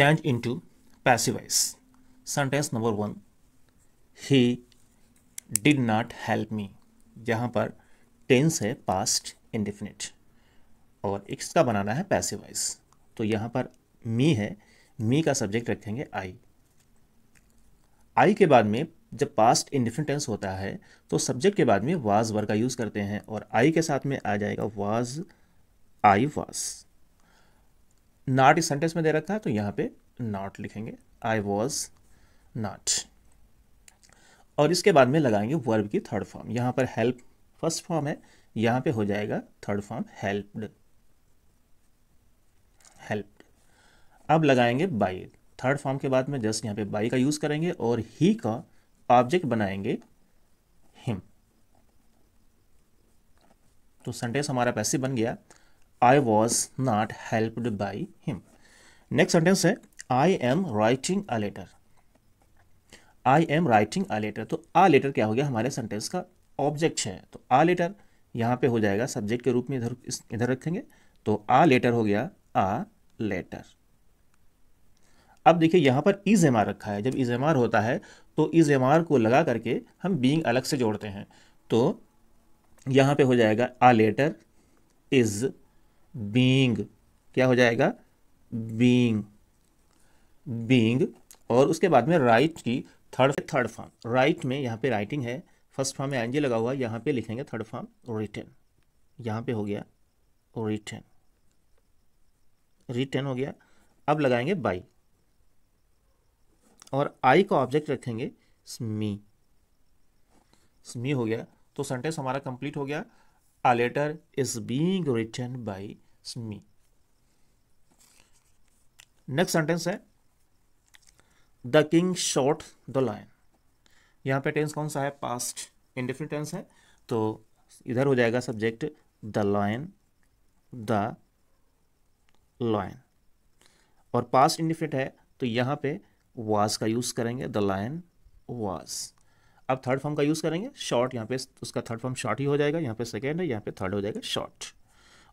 change into passive voice Sentence number 1 He did not help me. जहाँ पर tense है past indefinite और x का बनाना है पैसिवाइज तो यहाँ पर मी है मी का सब्जेक्ट रखेंगे आई आई के बाद में जब पास्ट इंडिफिनिट टेंस होता है तो सब्जेक्ट के बाद में वाज वर का यूज़ करते हैं और आई के साथ में आ जाएगा वाज आई वाज नॉट इस सेंटेंस में दे रखा है तो यहाँ पे नॉट लिखेंगे आई वॉज नॉट और इसके बाद में लगाएंगे वर्ब की थर्ड फॉर्म यहाँ पर हेल्प फर्स्ट फॉर्म है यहाँ पे हो जाएगा थर्ड फॉर्म हेल्प्ड हेल्प्ड अब लगाएंगे बाई थर्ड फॉर्म के बाद में जस्ट यहाँ पे बाई का यूज़ करेंगे और ही का ऑब्जेक्ट बनाएंगे हिम तो सेंटेंस हमारा पैसे बन गया I was not helped by him next sentence है I am writing a letter I am writing a letter तो आ लेटर क्या हो गया हमारे सेंटेंस का ऑब्जेक्ट है तो आ लेटर यहाँ पे हो जाएगा सब्जेक्ट के रूप में इधर इधर रखेंगे तो आ लेटर हो गया आ लेटर अब देखिए यहाँ पर इज एम आर रखा है जब इज एम आर होता है तो इज एम आर को लगा करके हम बींग अलग से जोड़ते हैं तो यहाँ पे हो जाएगा आ लेटर इज बींग क्या हो जाएगा बींग बींग और उसके बाद में राइट की थर्ड थर्ड फॉर्म राइट में यहाँ पे राइटिंग है फर्स्ट फॉर्म में एन लगा हुआ है यहाँ पे लिखेंगे थर्ड फॉर्म रिटर्न यहाँ पे हो गया रिटर्न रिटर्न हो गया अब लगाएंगे बाई और आई का ऑब्जेक्ट रखेंगे स्मी स्मी हो गया तो सेंटेंस हमारा कंप्लीट हो गया a letter is being written by me next sentence है the king shot the lion यहाँ पे टेंस कौन सा है पास्ट इंडिफिनिट टेंस है तो इधर हो जाएगा subject the lion the lion और पास्ट इंडिफिनिट है तो यहाँ पे वाज का यूज़ करेंगे द लायन वाज अब थर्ड फॉर्म का यूज़ करेंगे शॉर्ट यहाँ पे उसका थर्ड फॉर्म शॉर्ट ही हो जाएगा यहाँ पे सेकेंड है यहाँ पे थर्ड हो जाएगा शॉर्ट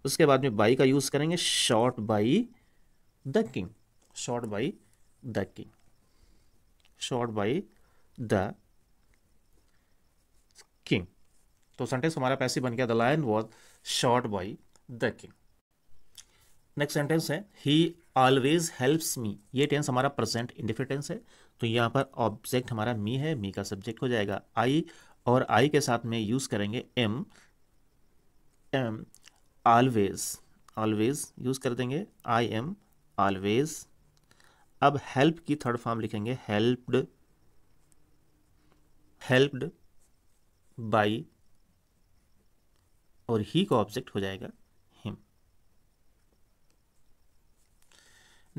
उसके बाद में बाई का यूज़ करेंगे shot by the king shot by the king shot by the king तो सेंटेंस हमारा पैसे बन गया the lion was shot by the king next sentence है ही ऑलवेज हेल्प्स मी ये टेंस हमारा प्रेजेंट इंडिफिट टेंस है तो यहाँ पर ऑब्जेक्ट हमारा मी है मी का सब्जेक्ट हो जाएगा आई और आई के साथ में यूज़ करेंगे am am always always use कर देंगे आई एम ऑलवेज अब हेल्प की थर्ड फॉर्म लिखेंगे हेल्प्ड हेल्प्ड बाई और ही का ऑब्जेक्ट हो जाएगा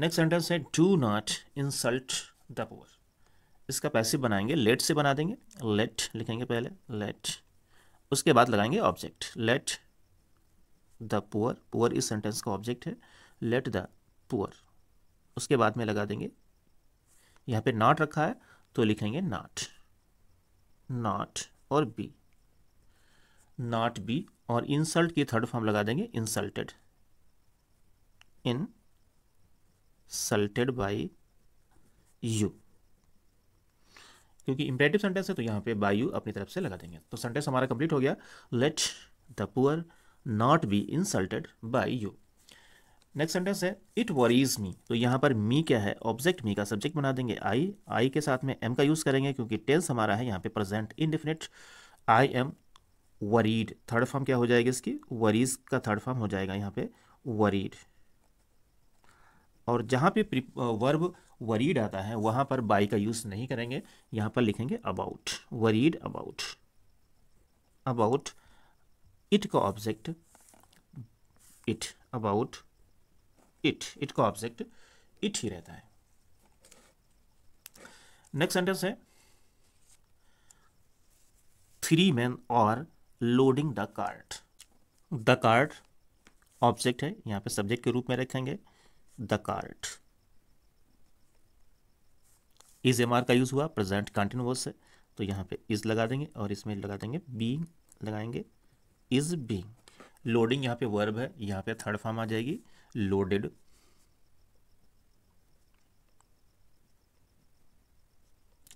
नेक्स्ट सेंटेंस है do not insult the poor इसका पैसिव बनाएंगे लेट से बना देंगे लेट लिखेंगे पहले लेट उसके बाद लगाएंगे object let the poor poor इस सेंटेंस का ऑब्जेक्ट है लेट द पुअर उसके बाद में लगा देंगे यहाँ पे नॉट रखा है तो लिखेंगे नॉट नॉट और बी नॉट बी और इंसल्ट की थर्ड फॉर्म लगा देंगे insulted insulted by you क्योंकि इंपरेटिव सेंटेंस है तो यहाँ पे बाई यू अपनी तरफ से लगा देंगे तो सेंटेंस हमारा कंप्लीट हो गया let the poor not be insulted by you next sentence है इट वरीज मी तो यहाँ पर मी क्या है ऑब्जेक्ट मी का सब्जेक्ट बना देंगे आई आई के साथ में एम का यूज़ करेंगे क्योंकि टेंस हमारा है यहाँ पे present indefinite I am worried third form क्या हो जाएगी इसकी वरीज का थर्ड फॉर्म हो जाएगा यहाँ पे वरीड और जहाँ पे वर्ब वरीड आता है वहाँ पर बाई का यूज़ नहीं करेंगे यहाँ पर लिखेंगे about worried about about it का object it about it it का ऑब्जेक्ट इट ही रहता है नेक्स्ट सेंटेंस है three man are loading the cart the cart object है यहाँ पे सब्जेक्ट के रूप में रखेंगे the cart is am are का यूज़ हुआ प्रेजेंट कंटिन्यूस है तो यहां पे इज लगा देंगे और इसमें लगा देंगे बींग लगाएंगे इज बींग लोडिंग यहां पे वर्ब है यहां पे थर्ड फॉर्म आ जाएगी लोडेड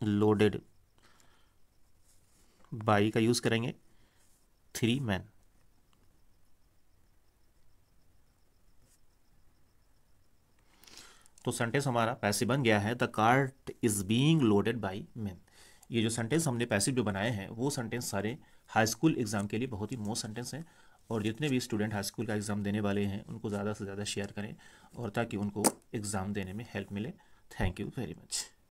लोडेड बाई का यूज़ करेंगे थ्री मैन तो सेंटेंस हमारा पैसिव बन गया है the cart is being loaded by man ये जो सेंटेंस हमने पैसिव जो बनाए हैं वो सेंटेंस सारे हाई स्कूल एग्ज़ाम के लिए बहुत ही मोस्ट सेंटेंस हैं और जितने भी स्टूडेंट हाई स्कूल का एग्ज़ाम देने वाले हैं उनको ज़्यादा से ज़्यादा शेयर करें और ताकि उनको एग्ज़ाम देने में हेल्प मिले थैंक यू वेरी मच